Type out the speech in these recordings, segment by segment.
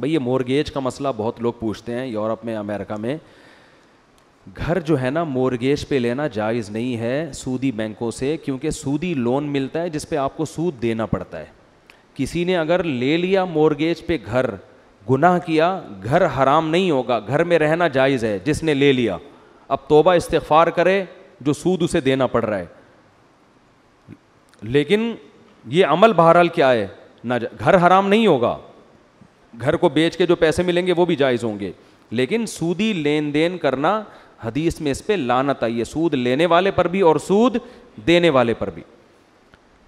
भाई ये मोरगेज का मसला बहुत लोग पूछते हैं यूरोप में अमेरिका में घर जो है ना मोरगेज पे लेना जायज़ नहीं है सूदी बैंकों से क्योंकि सूदी लोन मिलता है जिस पे आपको सूद देना पड़ता है किसी ने अगर ले लिया मोरगेज पे घर गुनाह किया घर हराम नहीं होगा घर में रहना जायज़ है जिसने ले लिया अब तोबा इस्तफार करे जो सूद उसे देना पड़ रहा है लेकिन ये अमल बहरहाल क्या है ना घर हराम नहीं होगा घर को बेच के जो पैसे मिलेंगे वो भी जायज़ होंगे लेकिन सूदी लेन देन करना हदीस में इस पर लानत आई है सूद लेने वाले पर भी और सूद देने वाले पर भी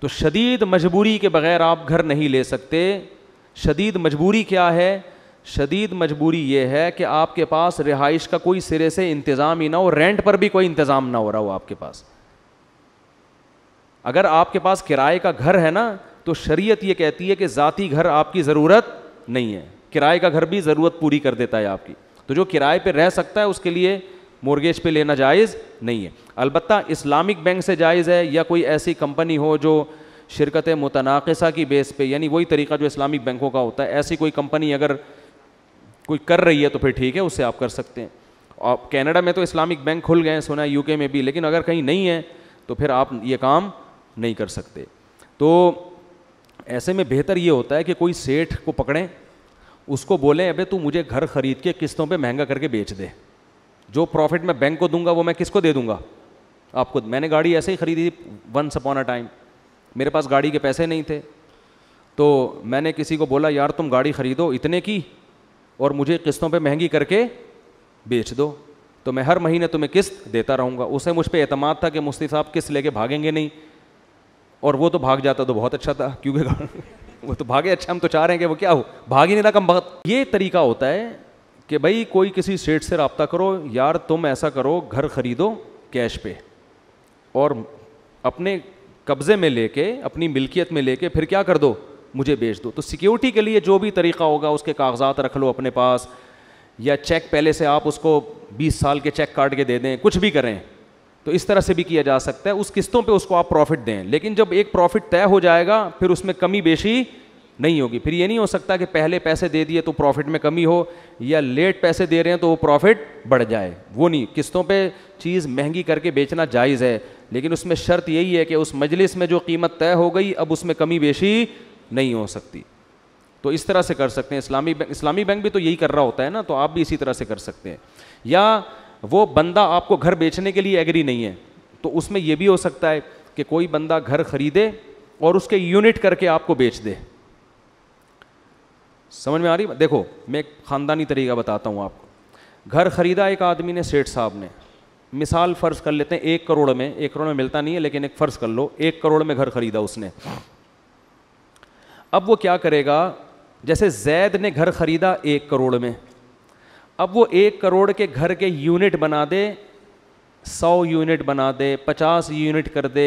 तो शदीद मजबूरी के बगैर आप घर नहीं ले सकते शदीद मजबूरी क्या है शदीद मजबूरी यह है कि आपके पास रिहाइश का कोई सिरे से इंतज़ाम ही ना हो रेंट पर भी कोई इंतज़ाम ना हो रहा हो आपके पास अगर आपके पास किराए का घर है ना तो शरीयत ये कहती है कि ज़ाती घर आपकी ज़रूरत नहीं है किराए का घर भी ज़रूरत पूरी कर देता है आपकी तो जो किराए पर रह सकता है उसके लिए मोर्गेज पे लेना जायज़ नहीं है अलबत् इस्लामिक बैंक से जायज़ है या कोई ऐसी कंपनी हो जो शिरकत मुतनाक़ा की बेस पे यानी वही तरीका जो इस्लामिक बैंकों का होता है ऐसी कोई कंपनी अगर कोई कर रही है तो फिर ठीक है उससे आप कर सकते हैं और कैनेडा में तो इस्लामिक बैंक खुल गए हैं सुना है यूके में भी लेकिन अगर कहीं नहीं है तो फिर आप ये काम नहीं कर सकते तो ऐसे में बेहतर ये होता है कि कोई सेठ को पकड़ें उसको बोलें अबे तू मुझे घर खरीद के किस्तों पे महंगा करके बेच दे जो प्रॉफिट मैं बैंक को दूंगा वो मैं किसको दे दूंगा आपको मैंने गाड़ी ऐसे ही खरीदी वन अपॉन अ टाइम मेरे पास गाड़ी के पैसे नहीं थे तो मैंने किसी को बोला यार तुम गाड़ी खरीदो इतने की और मुझे किस्तों पे महंगी करके बेच दो तो मैं हर महीने तुम्हें किस्त देता रहूँगा उसे मुझ पर अतमाद था कि मुस्ती साहब किस्त लेके भागेंगे नहीं और वो तो भाग जाता तो बहुत अच्छा था क्योंकि वो तो भागे अच्छा हम तो चाह रहे हैं कि वो क्या हो भाग ही नहीं रहा कम भगत ये तरीका होता है कि भाई कोई किसी सेठ से रबता करो यार तुम ऐसा करो घर खरीदो कैश पे और अपने कब्ज़े में लेके अपनी मिल्कियत में लेके फिर क्या कर दो मुझे बेच दो तो सिक्योरिटी के लिए जो भी तरीका होगा उसके कागजात रख लो अपने पास या चेक पहले से आप उसको 20 साल के चेक काट के दे दें कुछ भी करें तो इस तरह से भी किया जा सकता है उस किस्तों पे उसको आप प्रॉफिट दें लेकिन जब एक प्रॉफिट तय हो जाएगा फिर उसमें कमी बेशी नहीं होगी फिर ये नहीं हो सकता कि पहले पैसे दे दिए तो प्रॉफिट में कमी हो या लेट पैसे दे रहे हैं तो वो प्रॉफिट बढ़ जाए वो नहीं किस्तों पे चीज़ महंगी करके बेचना जायज़ है लेकिन उसमें शर्त यही है कि उस मजलिस में जो कीमत तय हो गई अब उसमें कमी बेशी नहीं हो सकती तो इस तरह से कर सकते हैं इस्लामी बैंक इस्लामी बैंक भी तो यही कर रहा होता है ना तो आप भी इसी तरह से कर सकते हैं या वो बंदा आपको घर बेचने के लिए एग्री नहीं है तो उसमें यह भी हो सकता है कि कोई बंदा घर खरीदे और उसके यूनिट करके आपको बेच दे समझ में आ रही देखो मैं एक ख़ानदानी तरीका बताता हूँ आपको घर खरीदा एक आदमी ने सेठ साहब ने मिसाल फ़र्ज़ कर लेते हैं एक करोड़ में एक करोड़ में मिलता नहीं है लेकिन एक फ़र्ज़ कर लो एक करोड़ में घर खरीदा उसने अब वो क्या करेगा जैसे जैद ने घर खरीदा एक करोड़ में अब वो एक करोड़ के घर के यूनिट बना दे सौ यूनिट बना दे पचास यूनिट कर दे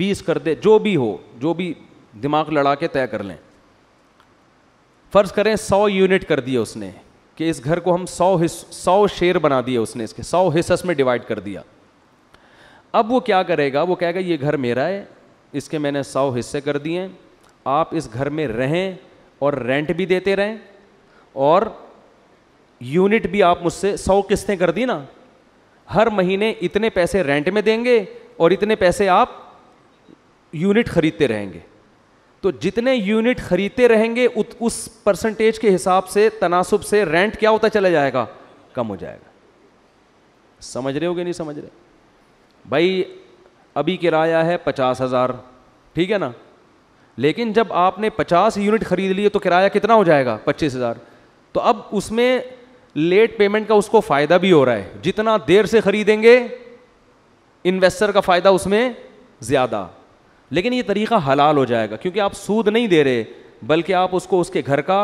बीस कर दे जो भी हो जो भी दिमाग लड़ा के तय कर लें फ़र्ज़ करें सौ यूनिट कर दिए उसने कि इस घर को हम सौ हिस सौ शेयर बना दिए उसने इसके सौ हिस्स में डिवाइड कर दिया अब वो क्या करेगा वो कहेगा ये घर मेरा है इसके मैंने सौ हिस्से कर दिए आप इस घर में रहें और रेंट भी देते रहें और यूनिट भी आप मुझसे सौ किस्तें कर दी ना हर महीने इतने पैसे रेंट में देंगे और इतने पैसे आप यूनिट खरीदते रहेंगे तो जितने यूनिट खरीदते रहेंगे उत, उस परसेंटेज के हिसाब से तनासब से रेंट क्या होता चला जाएगा कम हो जाएगा समझ रहे हो कि नहीं समझ रहे भाई अभी किराया है पचास हज़ार ठीक है ना लेकिन जब आपने पचास यूनिट खरीद लिए तो किराया कितना हो जाएगा पच्चीस हज़ार तो अब उसमें लेट पेमेंट का उसको फायदा भी हो रहा है जितना देर से खरीदेंगे इन्वेस्टर का फायदा उसमें ज्यादा लेकिन ये तरीका हलाल हो जाएगा क्योंकि आप सूद नहीं दे रहे बल्कि आप उसको उसके घर का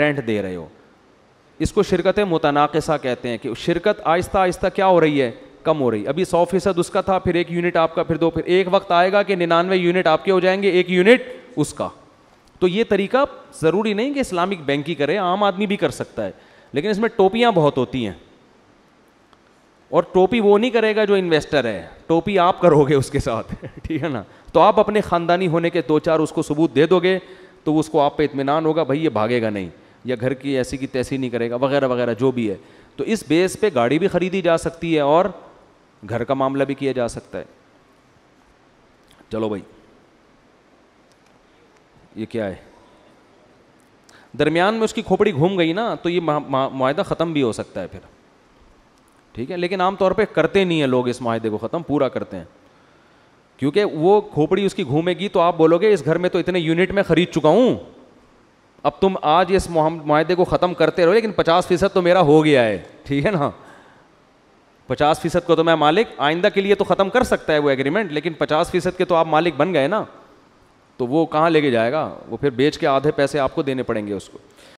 रेंट दे रहे हो इसको शिरकत मुतनाकसा कहते हैं कि शिरकत आहिस्ता आहिस्ता क्या हो रही है कम हो रही अभी सौ फीसद उसका था फिर एक यूनिट आपका फिर दो फिर एक वक्त आएगा कि निन्यानवे यूनिट आपके हो जाएंगे एक यूनिट उसका तो ये तरीका ज़रूरी नहीं कि इस्लामिक बैंक ही करे आम आदमी भी कर सकता है लेकिन इसमें टोपियाँ बहुत होती हैं और टोपी वो नहीं करेगा जो इन्वेस्टर है टोपी आप करोगे उसके साथ ठीक है ना तो आप अपने ख़ानदानी होने के दो चार उसको सबूत दे दोगे तो उसको आप पे इतमान होगा भाई ये भागेगा नहीं या घर की ऐसी की तैसी नहीं करेगा वगैरह वगैरह जो भी है तो इस बेस पे गाड़ी भी खरीदी जा सकती है और घर का मामला भी किया जा सकता है चलो भाई ये क्या है दरमियान में उसकी खोपड़ी घूम गई ना तो ये माहदा ख़त्म भी हो सकता है फिर ठीक है लेकिन आमतौर पर करते नहीं हैं लोग इस माहदे को ख़त्म पूरा करते हैं क्योंकि वो खोपड़ी उसकी घूमेगी तो आप बोलोगे इस घर में तो इतने यूनिट में ख़रीद चुका हूँ अब तुम आज इस माहे को ख़त्म करते रहो लेकिन पचास फीसद तो मेरा हो गया है ठीक है ना पचास फीसद को तो मैं मालिक आइंदा के लिए तो ख़त्म कर सकता है वो एग्रीमेंट लेकिन पचास फीसद के तो आप मालिक बन गए ना तो वो कहाँ लेके जाएगा वो फिर बेच के आधे पैसे आपको देने पड़ेंगे उसको